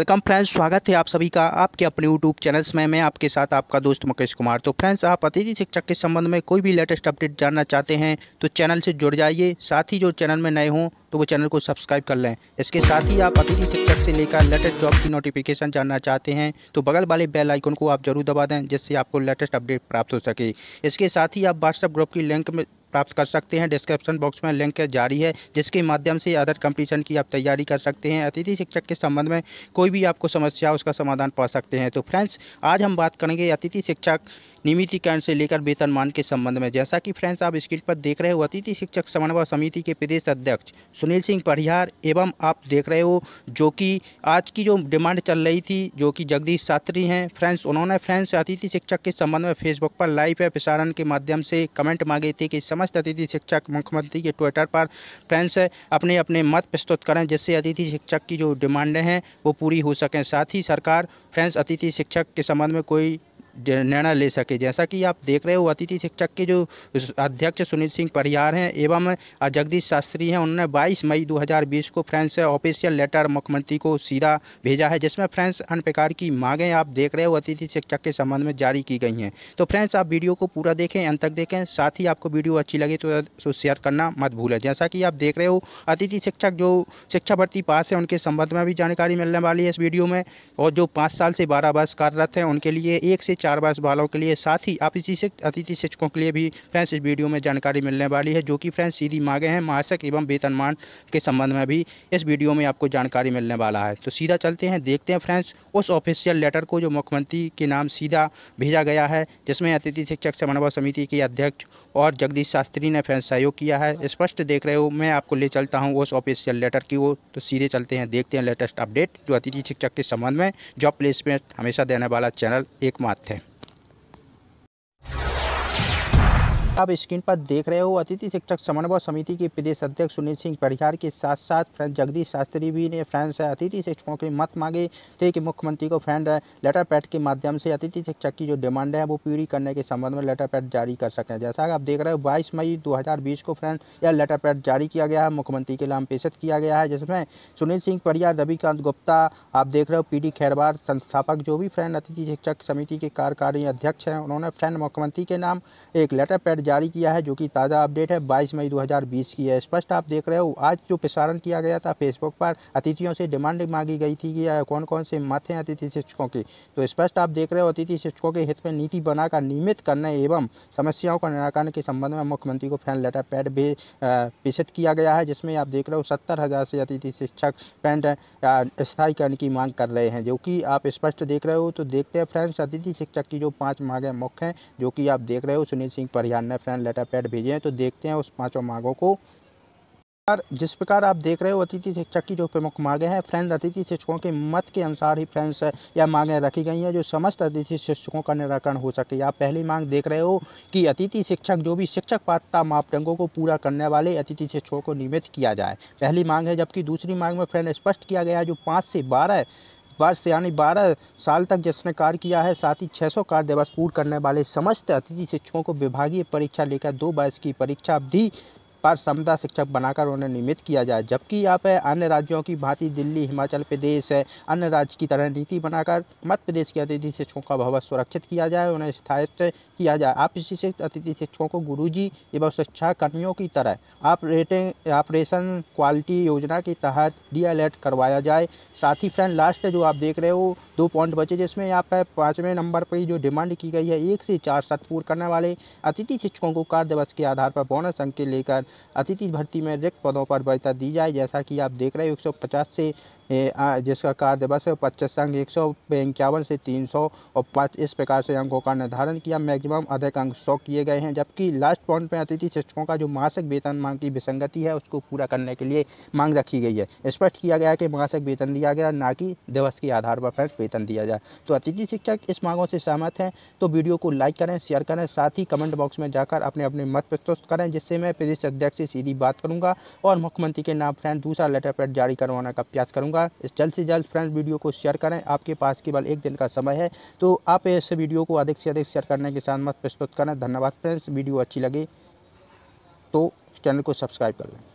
welcome friends स्वागत है आप सभी का आपके अपने यूट्यूब चैनल्स में मैं आपके साथ आपका दोस्त मुकेश कुमार तो फ्रेंड्स आप अतिथि शिक्षक के संबंध में कोई भी लेटेस्ट अपडेट जानना चाहते हैं तो चैनल से जुड़ जाइए साथ ही जो चैनल में नए हों तो वो चैनल को सब्सक्राइब कर लें इसके साथ ही आप अतिथि शिक्षक से लेकर लेटेस्ट जॉब की नोटिफिकेशन जानना चाहते हैं तो बगल वाले बेल आइकन को आप जरूर दबा दें जिससे आपको लेटेस्ट अपडेट प्राप्त हो सके इसके साथ ही आप व्हाट्सएप ग्रुप की लिंक में प्राप्त कर सकते हैं डिस्क्रिप्शन बॉक्स में लिंक जारी है जिसके माध्यम से अदर कंपटीशन की आप तैयारी कर सकते हैं अतिथि शिक्षक के संबंध में कोई भी आपको समस्या उसका समाधान पा सकते हैं तो फ्रेंड्स आज हम बात करेंगे अतिथि शिक्षक नियमितीकरण से लेकर वेतनमान के संबंध में जैसा कि फ्रेंड्स आप स्क्रीन पर देख रहे हो अतिथि शिक्षक समन्वय समिति के प्रदेश अध्यक्ष सुनील सिंह परिहार एवं आप देख रहे हो जो कि आज की जो डिमांड चल रही थी जो कि जगदीश शास्त्री हैं फ्रेंड्स उन्होंने फ्रेंड्स अतिथि शिक्षक के संबंध में फेसबुक पर लाइव या प्रसारण के माध्यम से कमेंट मांगे थे कि समय समस्त अतिथि शिक्षक मुख्यमंत्री के ट्विटर पर फ्रेंड्स अपने अपने मत प्रस्तुत करें जिससे अतिथि शिक्षक की जो डिमांडें हैं वो पूरी हो सकें साथ ही सरकार फ्रेंड्स अतिथि शिक्षक के संबंध में कोई निर्णय ले सके जैसा कि आप देख रहे हो अतिथि शिक्षक के जो अध्यक्ष सुनील सिंह परिहार हैं एवं जगदीश शास्त्री हैं उन्होंने 22 मई 2020 को फ्रेंस से ऑफिशियल लेटर मुख्यमंत्री को सीधा भेजा है जिसमें फ्रेंस अन्य प्रकार की मांगें आप देख रहे हो अतिथि शिक्षक के संबंध में जारी की गई हैं तो फ्रेंड्स आप वीडियो को पूरा देखें अंत तक देखें साथ ही आपको वीडियो अच्छी लगे तो, तो शेयर करना मत भूलें जैसा कि आप देख रहे हो अतिथि शिक्षक जो शिक्षा भर्ती पास है उनके संबंध में भी जानकारी मिलने वाली है इस वीडियो में और जो पाँच साल से बारह वर्ष कार्यरत हैं उनके लिए एक से चार वर्ष वालों के लिए साथ ही आप इसी अतिथि शिक्षकों के लिए भी फ्रेंड्स इस वीडियो में जानकारी मिलने वाली है जो कि फ्रेंड्स सीधी मांगे हैं मासिक एवं वेतनमान के संबंध में भी इस वीडियो में आपको जानकारी मिलने वाला है तो सीधा चलते हैं देखते हैं फ्रेंड्स उस ऑफिशियल लेटर को जो मुख्यमंत्री के नाम सीधा भेजा गया है जिसमें अतिथि शिक्षक समन्वय समिति के अध्यक्ष और जगदीश शास्त्री ने फ्रेंड्स सहयोग किया है स्पष्ट देख रहे हो मैं आपको ले चलता हूँ उस ऑफिशियल लेटर की वो तो सीधे चलते हैं देखते हैं लेटेस्ट अपडेट जो अतिथि शिक्षक के संबंध में जॉब प्लेसमेंट हमेशा देने वाला चैनल एकमात्र आप स्क्रीन पर देख रहे हो अतिथि शिक्षक समन्वय समिति के प्रदेश अध्यक्ष सुनील सिंह परिहार के साथ साथ फ्रेंड जगदीश शास्त्री भी ने फ्रेंड से अतिथि शिक्षकों के मत मांगे थे कि मुख्यमंत्री को फ्रेंड लेटर पैड के माध्यम से अतिथि शिक्षक की जो डिमांड है वो पूरी करने के संबंध में लेटर पैड जारी कर सकें जैसा आप देख रहे हो बाईस मई दो को फ्रेंड यह लेटर पैड जारी किया गया है मुख्यमंत्री के नाम पेशत किया गया है जिसमें सुनील सिंह परिहार रविकांत गुप्ता आप देख रहे हो पी खैरवार संस्थापक जो भी फ्रेंड अतिथि शिक्षक समिति के कार्यकारी अध्यक्ष हैं उन्होंने फ्रेंड मुख्यमंत्री के नाम एक लेटर पैड जारी किया है जो कि ताज़ा अपडेट है 22 मई 2020 की है स्पष्ट आप देख रहे हो आज जो प्रसारण किया गया था फेसबुक पर अतिथियों से डिमांड मांगी गई थी कि कौन कौन से मत हैं अतिथि शिक्षकों के तो स्पष्ट आप देख रहे हो अतिथि शिक्षकों के हित में नीति बनाकर नियमित करने एवं समस्याओं का निराकरण के संबंध में मुख्यमंत्री को फैन लेटर पैड भी किया गया है जिसमें आप देख रहे हो सत्तर हज़ार से अतिथि शिक्षक पेंट स्थायीकरण की मांग कर रहे हैं जो कि आप स्पष्ट देख रहे हो तो देखते हैं फ्रेंड्स अतिथि शिक्षक की जो पाँच मांगें मुख्य हैं जो कि आप देख रहे हो सुनील सिंह परिहार ने फ्रेंड लेटर पैड भेजे हैं तो देखते हैं उस पाँचों मांगों को जिस प्रकार आप देख रहे हो अतिथि शिक्षक की जो प्रमुख मांगे हैं फ्रेंड अतिथि शिक्षकों के मत के अनुसार ही फ्रेंड्स या मांगे रखी गई हैं जो समस्त अतिथि शिक्षकों का निराकरण हो सके आप पहली मांग देख रहे हो कि अतिथि शिक्षक जो भी शिक्षक पात्रता मापदंडों को पूरा करने वाले अतिथि शिक्षकों को नियमित किया जाए पहली मांग है जबकि दूसरी मांग में फ्रेंड स्पष्ट किया गया जो पाँच से बारह वर्ष यानी बारह साल तक जिसने कार्य किया है साथ ही 600 कार्य दिवस पूर्ण करने वाले समस्त अतिथि शिक्षकों को विभागीय परीक्षा लेकर दो वर्ष की परीक्षा अवधि पर समता शिक्षक बनाकर उन्हें नियमित किया जाए जबकि यहाँ पर अन्य राज्यों की भांति दिल्ली हिमाचल प्रदेश है अन्य राज्य की तरह नीति बनाकर मध्य प्रदेश के अतिथि शिक्षकों का भवन सुरक्षित किया जाए उन्हें स्थायित्व किया जाए आप इसी अतिथि शिक्षकों को गुरु जी एवं शिक्षा कर्मियों की तरह आप रेटिंग ऑपरेशन क्वालिटी योजना के तहत डी करवाया जाए साथ ही फ्रेंड लास्ट जो आप देख रहे हो दो पॉइंट बचे जिसमें यहाँ पर पाँचवें नंबर पर जो डिमांड की गई है एक से चार सत्पूर्ण करने वाले अतिथि शिक्षकों को कार्य दिवस के आधार पर बोनस अंक लेकर अतिथि भर्ती में रिक्त पदों पर बढ़ता दी जाए जैसा कि आप देख रहे हैं एक 150 से जिसका कार्य दिवस है पच्चीस अंक एक सौ इक्यावन से तीन सौ और पाँच इस प्रकार से अंकों का निर्धारण किया मैक्सिमम अधिक अंक सौ किए गए हैं जबकि लास्ट पॉइंट पर अतिथि शिक्षकों का जो मासिक वेतन मांग की विसंगति है उसको पूरा करने के लिए मांग रखी गई है स्पष्ट किया गया कि मासिक वेतन दिया गया ना कि दिवस के आधार पर फ्रेंड वेतन दिया जाए तो अतिथि शिक्षक इस मांगों से सहमत हैं तो वीडियो को लाइक करें शेयर करें साथ ही कमेंट बॉक्स में जाकर अपने अपने मत प्रस्तुत करें जिससे मैं प्रदेश अध्यक्ष से सीधी बात करूंगा और मुख्यमंत्री के नाम फ्रेंड दूसरा लेटर पैड जारी करवाने का प्रयास करूंगा इस जल्द से जल्द फ्रेंड वीडियो को शेयर करें आपके पास केवल एक दिन का समय है तो आप इस वीडियो को अधिक से अधिक शेयर करने के साथ मत प्रस्तुत करें धन्यवाद फ्रेंड्स वीडियो अच्छी लगे तो चैनल को सब्सक्राइब कर लें